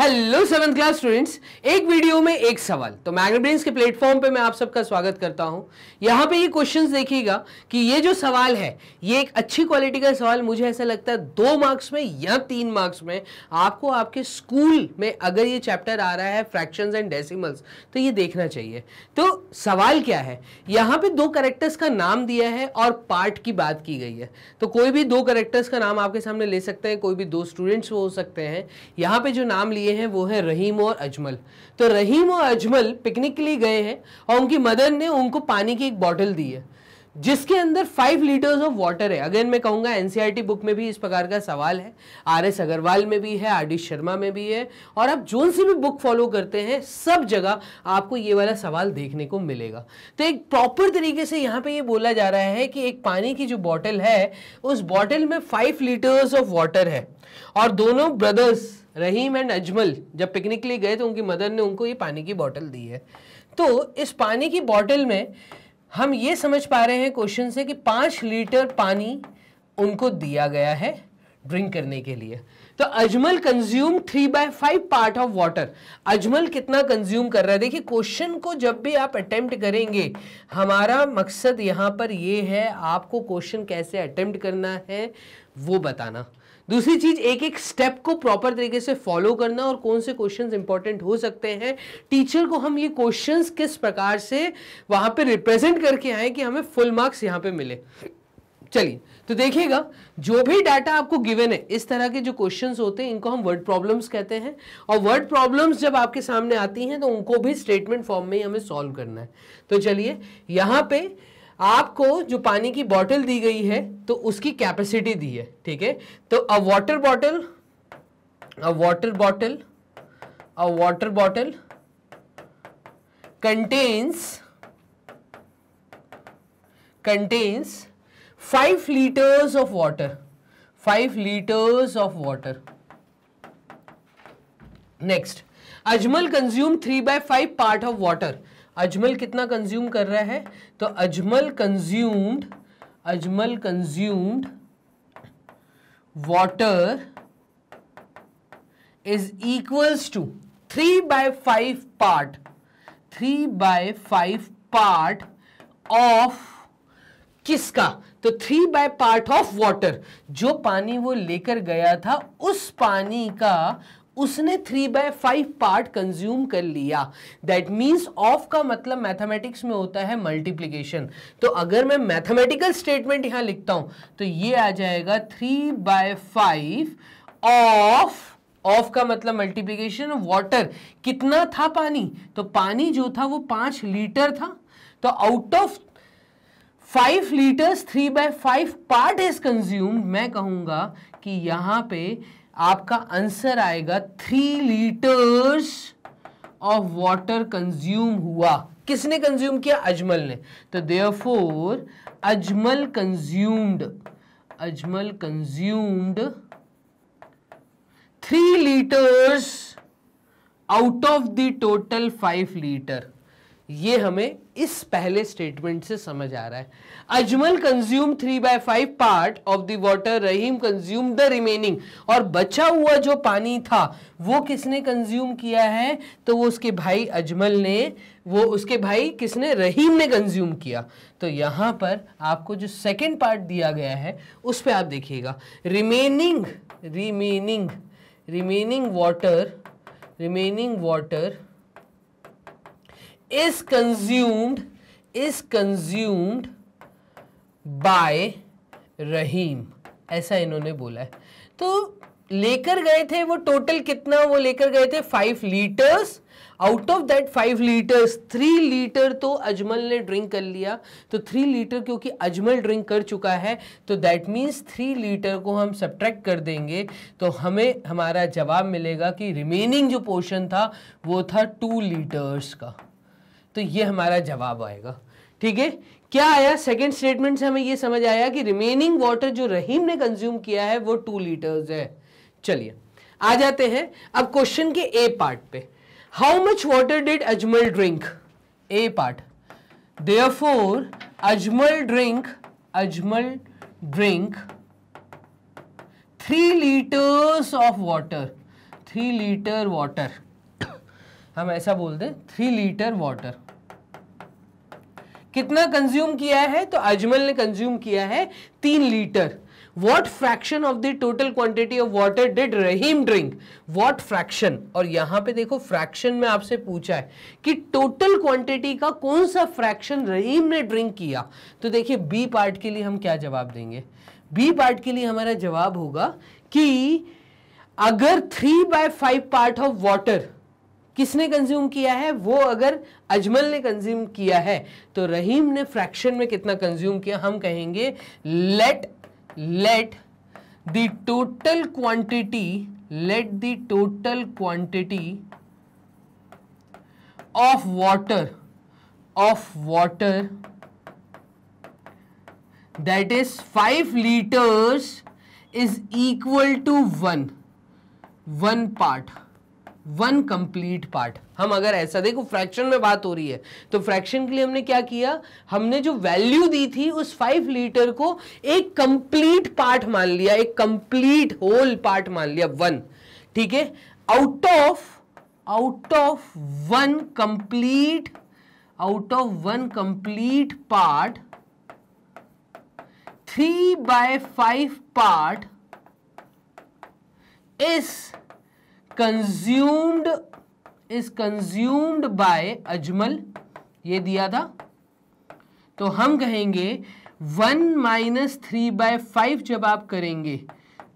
hello seventh class students एक video में एक सवाल तो मैग्रेन्स के प्लेटफॉर्म पे मैं आप सबका स्वागत करता हूं यहां पे ये क्वेश्चंस देखिएगा कि ये जो सवाल है ये एक अच्छी क्वालिटी का सवाल मुझे ऐसा लगता है दो मार्क्स में या तीन मार्क्स में आपको आपके स्कूल में अगर ये चैप्टर आ रहा है फ्रैक्शन एंड डेसीमल्स तो ये देखना चाहिए तो सवाल क्या है यहाँ पे दो करेक्टर्स का नाम दिया है और पार्ट की बात की गई है तो कोई भी दो करेक्टर्स का नाम आपके सामने ले सकते हैं कोई भी दो स्टूडेंट्स हो सकते हैं यहाँ पे जो नाम लिए लिए हैं वो है रहीम और अजमल तो रहीम और अजमल पिकनिक के लिए गए हैं और उनकी मदर ने उनको पानी की एक बॉटल दी है जिसके अंदर फाइव लीटर्स ऑफ वाटर है अगेन मैं कहूँगा एनसीईआरटी बुक e में भी इस प्रकार का सवाल है आर एस अग्रवाल में भी है आर डी शर्मा में भी है और आप जो सी भी बुक फॉलो करते हैं सब जगह आपको ये वाला सवाल देखने को मिलेगा तो एक प्रॉपर तरीके से यहाँ पे ये बोला जा रहा है कि एक पानी की जो बॉटल है उस बॉटल में फाइव लीटर्स ऑफ वाटर है और दोनों ब्रदर्स रहीम एंड अजमल जब पिकनिक के लिए गए तो उनकी मदर ने उनको ये पानी की बॉटल दी है तो इस पानी की बॉटल में हम ये समझ पा रहे हैं क्वेश्चन से कि पाँच लीटर पानी उनको दिया गया है ड्रिंक करने के लिए तो Ajmal consume three by five part of water Ajmal कितना कंज्यूम कर रहा है देखिए क्वेश्चन को जब भी आप अटेम्प्ट करेंगे हमारा मकसद यहाँ पर ये है आपको क्वेश्चन कैसे अटेम्प्ट करना है वो बताना दूसरी चीज एक एक स्टेप को प्रॉपर तरीके से फॉलो करना और कौन से क्वेश्चंस इंपॉर्टेंट हो सकते हैं टीचर को हम ये क्वेश्चंस किस प्रकार से वहां पे रिप्रेजेंट करके आए कि हमें फुल मार्क्स यहाँ पे मिले चलिए तो देखिएगा जो भी डाटा आपको गिवन है इस तरह के जो क्वेश्चंस होते हैं इनको हम वर्ड प्रॉब्लम्स कहते हैं और वर्ड प्रॉब्लम्स जब आपके सामने आती हैं तो उनको भी स्टेटमेंट फॉर्म में ही हमें सॉल्व करना है तो चलिए यहाँ पे आपको जो पानी की बॉटल दी गई है तो उसकी कैपेसिटी दी है ठीक है तो a water bottle a water bottle a water bottle contains contains five litres of water five litres of water next Ajmal consume three by five part of water Ajmal कितना कंज्यूम कर रहा है तो Ajmal consumed Ajmal consumed water is equals to three by five part three by five part of किसका तो three by part of water जो पानी वो लेकर गया था उस पानी का उसने three by five part consume कर लिया दैट मीन्स ऑफ का मतलब मैथमेटिक्स में होता है मल्टीप्लीकेशन तो अगर मैं मैथमेटिकल स्टेटमेंट यहां लिखता हूं तो ये आ जाएगा three by five of of का मतलब मल्टीप्लीकेशन वाटर कितना था पानी तो पानी जो था वो पांच लीटर था तो out of five litres three by five part is consume मैं कहूंगा कि यहां पे आपका आंसर आएगा three litres of water consume हुआ किसने कंज्यूम किया अजमल ने तो therefore Ajmal consumed Ajmal consumed three litres out of the total five litre ये हमें इस पहले स्टेटमेंट से समझ आ रहा है Ajmal consume three by five part of the water Rahim consume the remaining और बचा हुआ जो पानी था वो किसने कंज्यूम किया है तो वो उसके भाई अजमल ने वो उसके भाई किसने रहीम ने कंज्यूम किया तो यहां पर आपको जो सेकेंड पार्ट दिया गया है उस पर आप देखिएगा remaining remaining remaining water remaining water is consumed is consumed by Rahim ऐसा इन्होंने बोला है तो लेकर गए थे वो टोटल कितना वो लेकर गए थे five litres out of that five litres three litre तो अजमल ने ड्रिंक कर लिया तो थ्री लीटर क्योंकि अजमल ड्रिंक कर चुका है तो दैट मीन्स थ्री लीटर को हम सब्ट्रैक्ट कर देंगे तो हमें हमारा जवाब मिलेगा कि रिमेनिंग जो पोर्शन था वो था टू लीटर्स का तो ये हमारा जवाब आएगा ठीक है क्या आया सेकेंड स्टेटमेंट से हमें ये समझ आया कि रिमेनिंग वाटर जो रहीम ने कंज्यूम किया है वो टू लीटर्स है चलिए आ जाते हैं अब क्वेश्चन के ए पार्ट पे how much water did Ajmal drink A part therefore Ajmal drink Ajmal drink three litres of water three litre water हम ऐसा बोल दें थ्री लीटर वाटर कितना कंज्यूम किया है तो अजमल ने कंज्यूम किया है तीन litre what fraction of the total quantity of water did Rahim drink what fraction और यहां पे देखो फ्रैक्शन में आपसे पूछा है कि टोटल क्वांटिटी का कौन सा फ्रैक्शन रहीम ने ड्रिंक किया तो देखिए बी पार्ट के लिए हम क्या जवाब देंगे बी पार्ट के लिए हमारा जवाब होगा कि अगर three by five part of water किसने कंज्यूम किया है वो अगर अजमल ने कंज्यूम किया है तो रहीम ने फ्रैक्शन में कितना कंज्यूम किया हम कहेंगे let let the total quantity let the total quantity of water of water that is five litres is equal to one one part one complete part हम अगर ऐसा देखो फ्रैक्शन में बात हो रही है तो फ्रैक्शन के लिए हमने क्या किया हमने जो वैल्यू दी थी उस फाइव लीटर को एक कंप्लीट पार्ट मान लिया एक कंप्लीट होल पार्ट मान लिया वन ठीक है out of out of one complete out of one complete part three by five part is consumed is consumed by Ajmal ये दिया था तो हम कहेंगे one minus three by five जब आप करेंगे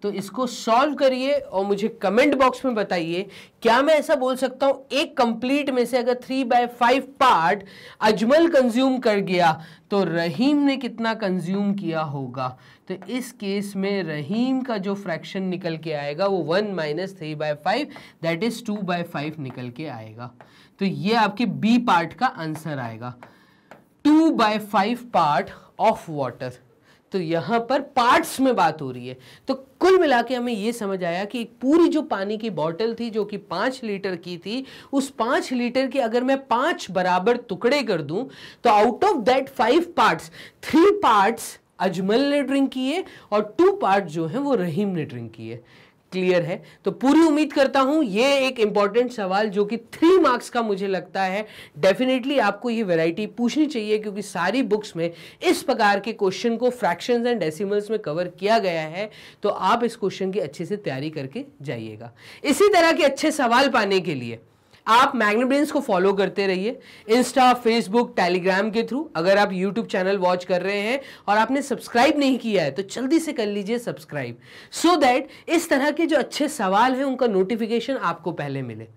तो इसको सॉल्व करिए और मुझे कमेंट बॉक्स में बताइए क्या मैं ऐसा बोल सकता हूं एक कंप्लीट में से अगर three by five part Ajmal consume कर गया तो रहीम ने कितना कंज्यूम किया होगा तो इस केस में रहीम का जो फ्रैक्शन निकल के आएगा वो one minus three by five that is two by five निकल के आएगा तो ये आपके बी पार्ट का आंसर आएगा two by five part of water तो यहाँ पर पार्ट्स में बात हो रही है तो कुल मिला के हमें ये समझ आया कि एक पूरी जो पानी की बॉटल थी जो कि पाँच लीटर की थी उस पाँच लीटर के अगर मैं पाँच बराबर टुकड़े कर दूं तो out of that five parts three parts Ajmal ने ड्रिंक किए और टू पार्ट जो है वो रहीम ने ड्रिंक किए क्लियर है तो पूरी उम्मीद करता हूं ये एक इंपॉर्टेंट सवाल जो कि थ्री मार्क्स का मुझे लगता है डेफिनेटली आपको ये वैरायटी पूछनी चाहिए क्योंकि सारी बुक्स में इस प्रकार के क्वेश्चन को फ्रैक्शंस एंड डेसिमल्स में कवर किया गया है तो आप इस क्वेश्चन की अच्छे से तैयारी करके जाइएगा इसी तरह के अच्छे सवाल पाने के लिए आप मैग्नेट ब्रेन्स को फॉलो करते रहिए इंस्टा फेसबुक टेलीग्राम के थ्रू अगर आप यूट्यूब चैनल वॉच कर रहे हैं और आपने सब्सक्राइब नहीं किया है तो जल्दी से कर लीजिए सब्सक्राइब सो दैट इस तरह के जो अच्छे सवाल हैं उनका नोटिफिकेशन आपको पहले मिले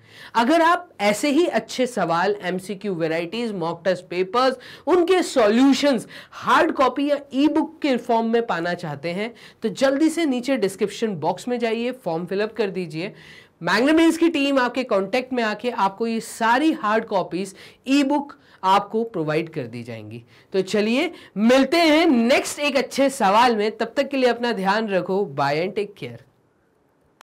अगर आप ऐसे ही अच्छे सवाल M C Q varieties mock test papers उनके सॉल्यूशंस हार्ड कॉपी या ई बुक के फॉर्म में पाना चाहते हैं तो जल्दी से नीचे डिस्क्रिप्शन बॉक्स में जाइए फॉर्म फिलअप कर दीजिए मैग्नमीन्स की टीम आपके कॉन्टेक्ट में आके आपको ये सारी हार्ड कॉपीज ई बुक आपको प्रोवाइड कर दी जाएंगी तो चलिए मिलते हैं नेक्स्ट एक अच्छे सवाल में तब तक के लिए अपना ध्यान रखो बाय एंड टेक केयर